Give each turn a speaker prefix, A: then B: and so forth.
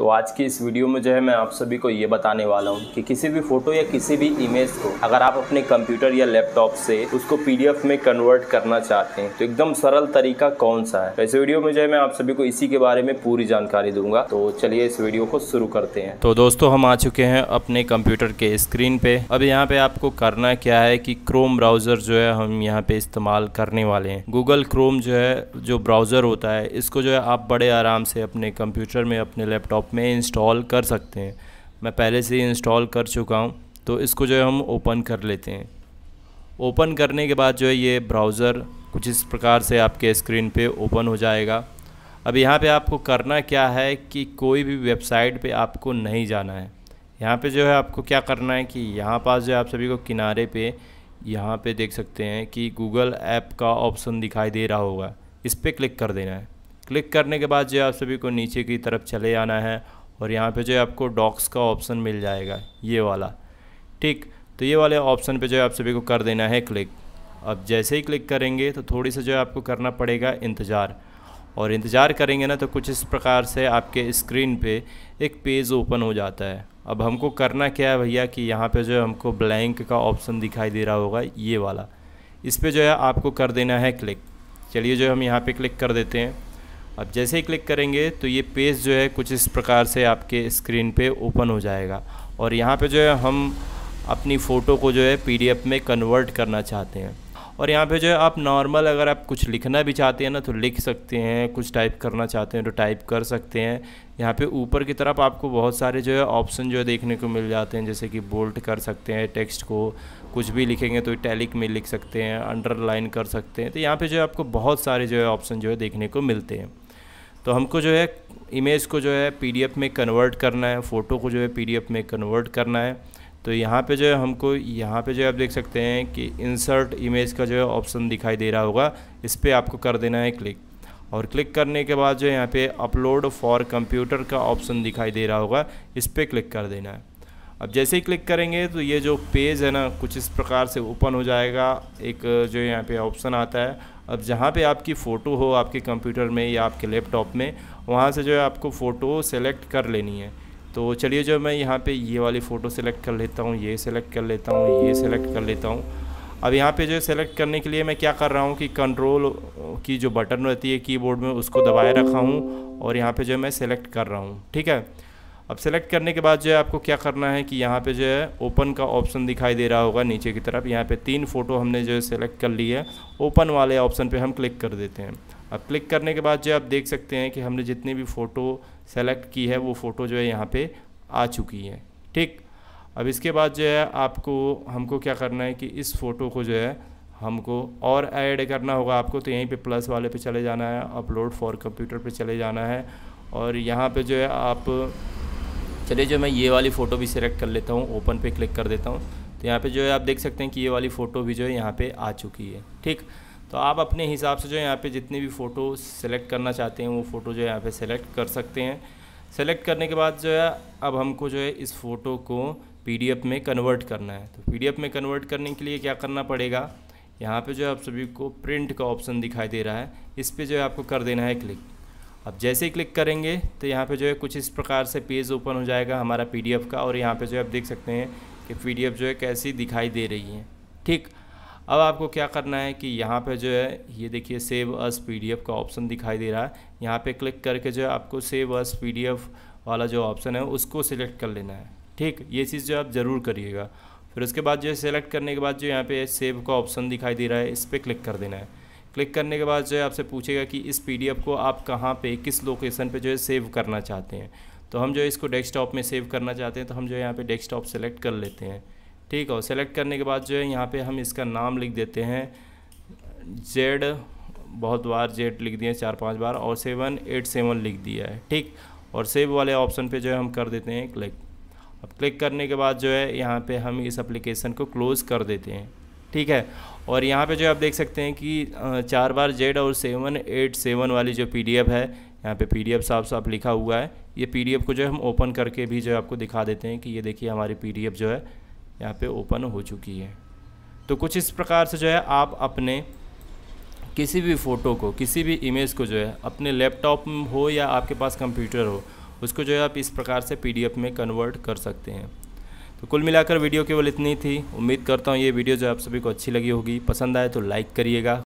A: तो आज की इस वीडियो में जो है मैं आप सभी को ये बताने वाला हूँ कि किसी भी फोटो या किसी भी इमेज को अगर आप अपने कंप्यूटर या लैपटॉप से उसको पीडीएफ में कन्वर्ट करना चाहते हैं तो एकदम सरल तरीका कौन सा है तो इस वीडियो में जो है मैं आप सभी को इसी के बारे में पूरी जानकारी दूंगा तो चलिए इस वीडियो को शुरू करते हैं तो दोस्तों हम आ चुके हैं अपने कंप्यूटर के स्क्रीन पे अब यहाँ पे आपको करना क्या है की क्रोम ब्राउजर जो है हम यहाँ पे इस्तेमाल करने वाले हैं गूगल क्रोम जो है जो ब्राउजर होता है इसको जो है आप बड़े आराम से अपने कंप्यूटर में अपने लैपटॉप में इंस्टॉल कर सकते हैं मैं पहले से ही इंस्टॉल कर चुका हूँ तो इसको जो है हम ओपन कर लेते हैं ओपन करने के बाद जो है ये ब्राउज़र कुछ इस प्रकार से आपके स्क्रीन पे ओपन हो जाएगा अब यहाँ पे आपको करना क्या है कि कोई भी वेबसाइट पे आपको नहीं जाना है यहाँ पे जो है आपको क्या करना है कि यहाँ पास जो है आप सभी को किनारे पे यहाँ पे देख सकते हैं कि गूगल ऐप का ऑप्शन दिखाई दे रहा होगा इस पर क्लिक कर देना है क्लिक करने के बाद जो है आप सभी को नीचे की तरफ चले आना है और यहाँ पे जो है आपको डॉक्स का ऑप्शन मिल जाएगा ये वाला ठीक तो ये वाले ऑप्शन पे जो है आप सभी को कर देना है क्लिक अब जैसे ही क्लिक करेंगे तो थोड़ी सी जो है आपको करना पड़ेगा इंतज़ार और इंतज़ार करेंगे ना तो कुछ इस प्रकार से आपके स्क्रीन पे एक पेज ओपन हो जाता है अब हमको करना क्या है भैया कि यहाँ पर जो है हमको ब्लैंक का ऑप्शन दिखाई दे रहा होगा ये वाला इस पर जो है आपको कर देना है क्लिक चलिए जो हम यहाँ पे क्लिक कर देते हैं अब जैसे ही क्लिक करेंगे तो ये पेज जो है कुछ इस प्रकार से आपके स्क्रीन पे ओपन हो जाएगा और यहाँ पे जो है हम अपनी फ़ोटो को जो है पीडीएफ में कन्वर्ट करना चाहते हैं और यहाँ पे जो है आप नॉर्मल अगर आप कुछ लिखना भी चाहते हैं ना तो लिख सकते हैं कुछ टाइप करना चाहते हैं तो टाइप कर सकते हैं यहाँ पे ऊपर की तरफ आपको बहुत सारे जो है ऑप्शन जो है देखने को मिल जाते हैं जैसे कि बोल्ट कर सकते हैं टेक्स्ट को कुछ भी लिखेंगे तो टैलिक में लिख सकते हैं अंडरलाइन कर सकते हैं तो यहाँ पर जो है आपको बहुत सारे जो है ऑप्शन जो है देखने को मिलते हैं तो हमको जो है इमेज को जो है पीडीएफ में कन्वर्ट करना है फ़ोटो को जो है पीडीएफ में कन्वर्ट करना है तो यहाँ पे जो है हमको यहाँ पे जो है आप देख सकते हैं कि इंसर्ट इमेज का जो है ऑप्शन दिखाई दे रहा होगा इस पर आपको कर देना है क्लिक और क्लिक करने के बाद जो है यहाँ पे अपलोड फॉर कंप्यूटर का ऑप्शन दिखाई दे रहा होगा इस पर क्लिक कर देना है अब जैसे ही क्लिक करेंगे तो ये जो पेज है ना कुछ इस प्रकार से ओपन हो जाएगा एक जो यहाँ पे ऑप्शन आता है अब जहाँ पे आपकी फ़ोटो हो आपके कंप्यूटर में या आपके लैपटॉप में वहाँ से जो है आपको फ़ोटो सेलेक्ट कर लेनी है तो चलिए जो मैं यहाँ पे ये वाली फ़ोटो सेलेक्ट कर लेता हूँ ये सेलेक्ट कर लेता हूँ ये सेलेक्ट कर लेता हूँ अब यहाँ पे जो है सेलेक्ट करने के लिए मैं क्या कर रहा हूँ कि कंट्रोल की जो बटन रहती है कीबोर्ड में उसको दबाए रखा हूँ और यहाँ पे जो है मैं सेलेक्ट कर रहा हूँ ठीक है अब सेलेक्ट करने के बाद जो है आपको क्या करना है कि यहाँ पे जो है ओपन का ऑप्शन दिखाई दे रहा होगा नीचे की तरफ यहाँ पे तीन फ़ोटो हमने जो है सेलेक्ट कर ली है ओपन वाले ऑप्शन पे हम क्लिक कर देते हैं अब क्लिक करने के बाद जो आप देख सकते हैं कि हमने जितनी भी फ़ोटो सेलेक्ट की है वो फ़ोटो जो है यहाँ पे आ चुकी है ठीक अब इसके बाद जो है आपको हमको क्या करना है कि इस फ़ोटो को जो है हमको और ऐड करना होगा आपको तो यहीं पे प्लस वाले पे चले जाना है अपलोड फॉर कंप्यूटर पे चले जाना है और यहाँ पे जो है आप चलिए जो मैं ये वाली फ़ोटो भी सिलेक्ट कर लेता हूँ ओपन पे क्लिक कर देता हूँ तो यहाँ पे जो है आप देख सकते हैं कि ये वाली फ़ोटो भी जो है यहाँ पे आ चुकी है ठीक तो आप अपने हिसाब से जो है यहाँ पे जितने भी फ़ोटो सेलेक्ट करना चाहते हैं वो फ़ोटो जो है यहाँ पे सेलेक्ट कर सकते हैं सेलेक्ट करने के बाद जो है अब हमको जो है इस फ़ोटो को पीडीएफ में कन्वर्ट करना है तो पीडीएफ में कन्वर्ट करने के लिए क्या करना पड़ेगा यहाँ पे जो है आप सभी को प्रिंट का ऑप्शन दिखाई दे रहा है इस पर जो है आपको कर देना है क्लिक अब जैसे ही क्लिक करेंगे तो यहाँ पे जो है कुछ इस प्रकार से पेज ओपन हो जाएगा हमारा पीडीएफ का और यहाँ पे जो है आप देख सकते हैं कि पीडीएफ जो है कैसी दिखाई दे रही है ठीक अब आपको क्या करना है कि यहाँ पे जो है ये देखिए सेव अस पीडीएफ का ऑप्शन दिखाई दे रहा है यहाँ पे क्लिक करके जो है आपको सेव अस पीडीएफ वाला जो ऑप्शन है उसको सिलेक्ट कर लेना है ठीक ये चीज़ जो आप ज़रूर करिएगा फिर उसके बाद जो है सेलेक्ट करने के बाद जो यहाँ पे सेव का ऑप्शन दिखाई दे रहा है इस पर क्लिक कर देना है क्लिक करने के बाद जो है आपसे पूछेगा कि इस पी को आप कहाँ पर किस लोकेशन पर जो है सेव करना चाहते हैं तो हम जो है इसको डेस्क में सेव करना चाहते हैं तो हम जो है यहाँ पे डेस्क सेलेक्ट कर लेते हैं ठीक है और सेलेक्ट करने के बाद जो है यहाँ पे हम इसका नाम लिख देते हैं जेड बहुत बार जेड लिख दिए चार पांच बार और सेवन एट सेवन लिख दिया है ठीक और सेव वाले ऑप्शन पे जो है हम कर देते हैं क्लिक अब क्लिक करने के बाद जो है यहाँ पे हम इस एप्लीकेशन को क्लोज़ कर देते हैं ठीक है और यहाँ पे जो आप देख सकते हैं कि चार बार जेड और सेवन एट सेवन वाली जो पी है यहाँ पे पी डी साफ साफ लिखा हुआ है ये पी को जो है हम ओपन करके भी जो है आपको दिखा देते हैं कि ये देखिए हमारी पी जो है यहाँ पे ओपन हो चुकी है तो कुछ इस प्रकार से जो है आप अपने किसी भी फ़ोटो को किसी भी इमेज को जो है अपने लैपटॉप हो या आपके पास कंप्यूटर हो उसको जो है आप इस प्रकार से पी में कन्वर्ट कर सकते हैं तो कुल मिलाकर वीडियो केवल इतनी थी उम्मीद करता हूँ ये वीडियो जो आप सभी को अच्छी लगी होगी पसंद आए तो लाइक करिएगा